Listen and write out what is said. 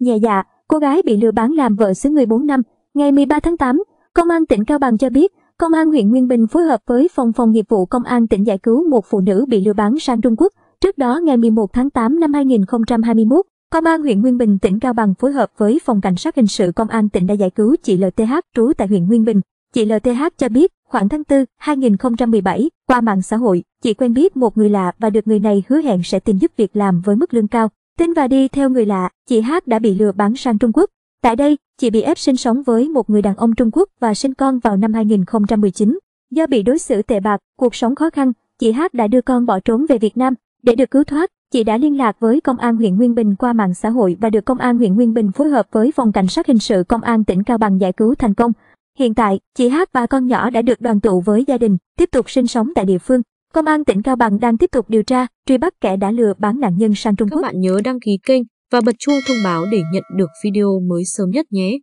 Nhẹ dạ, cô gái bị lừa bán làm vợ xứ người 4 năm. Ngày 13 tháng 8, Công an tỉnh Cao Bằng cho biết, Công an huyện Nguyên Bình phối hợp với Phòng phòng nghiệp vụ Công an tỉnh giải cứu một phụ nữ bị lừa bán sang Trung Quốc. Trước đó ngày 11 tháng 8 năm 2021, Công an huyện Nguyên Bình tỉnh Cao Bằng phối hợp với Phòng Cảnh sát Hình sự Công an tỉnh đã giải cứu chị LTH trú tại huyện Nguyên Bình. Chị LTH cho biết, khoảng tháng 4, 2017, qua mạng xã hội, chị quen biết một người lạ và được người này hứa hẹn sẽ tìm giúp việc làm với mức lương cao. Tin và đi theo người lạ, chị Hát đã bị lừa bán sang Trung Quốc. Tại đây, chị bị ép sinh sống với một người đàn ông Trung Quốc và sinh con vào năm 2019. Do bị đối xử tệ bạc, cuộc sống khó khăn, chị Hát đã đưa con bỏ trốn về Việt Nam. Để được cứu thoát, chị đã liên lạc với Công an huyện Nguyên Bình qua mạng xã hội và được Công an huyện Nguyên Bình phối hợp với Phòng Cảnh sát Hình sự Công an tỉnh Cao Bằng giải cứu thành công. Hiện tại, chị Hát và con nhỏ đã được đoàn tụ với gia đình, tiếp tục sinh sống tại địa phương. Công an tỉnh Cao Bằng đang tiếp tục điều tra, truy bắt kẻ đã lừa bán nạn nhân sang Trung Các Quốc. Các bạn nhớ đăng ký kênh và bật chuông thông báo để nhận được video mới sớm nhất nhé.